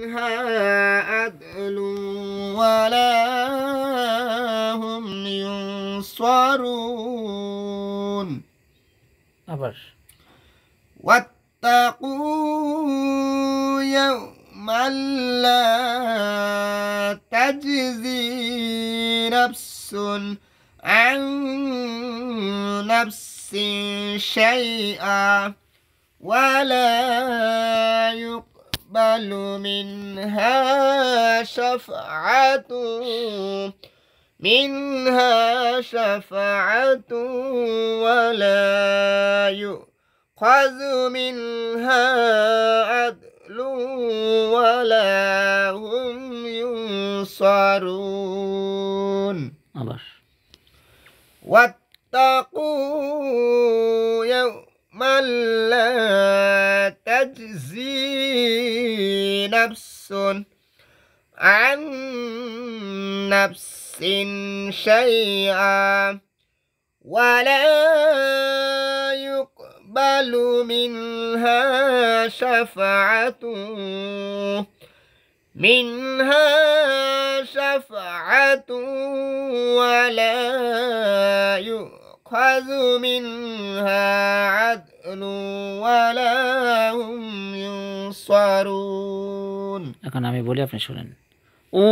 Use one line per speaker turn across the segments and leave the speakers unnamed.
فيها عدل ولا هم ينصرون আবার واتقوا يوما لا تجزي نفس عن نفس شيئا ولا يقبل منها شفعة منها شفعة ولا يؤخذ منها عدل ولا هم ينصرون واتقوا يوما لا تجزي نفس عن نفس شيئا ولا يقبل منها شفعة منها شفعة ولا يؤخذ منها عدل ولا هم ينصرون
এখন আমি বলি আপনি শুনেন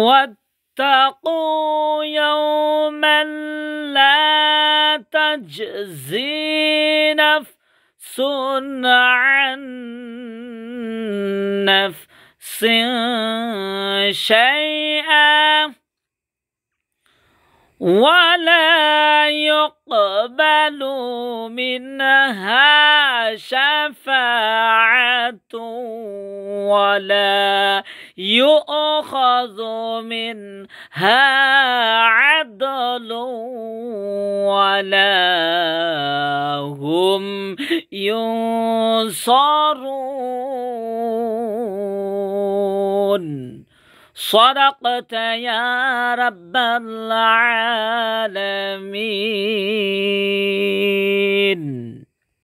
واتقوا يوما লা تجزي نفس عن نفس شيئا ولا يقبل منها شفاعه ولا يؤخذ منها عدل ولا هم ينصرون صدقت يا رب العالمين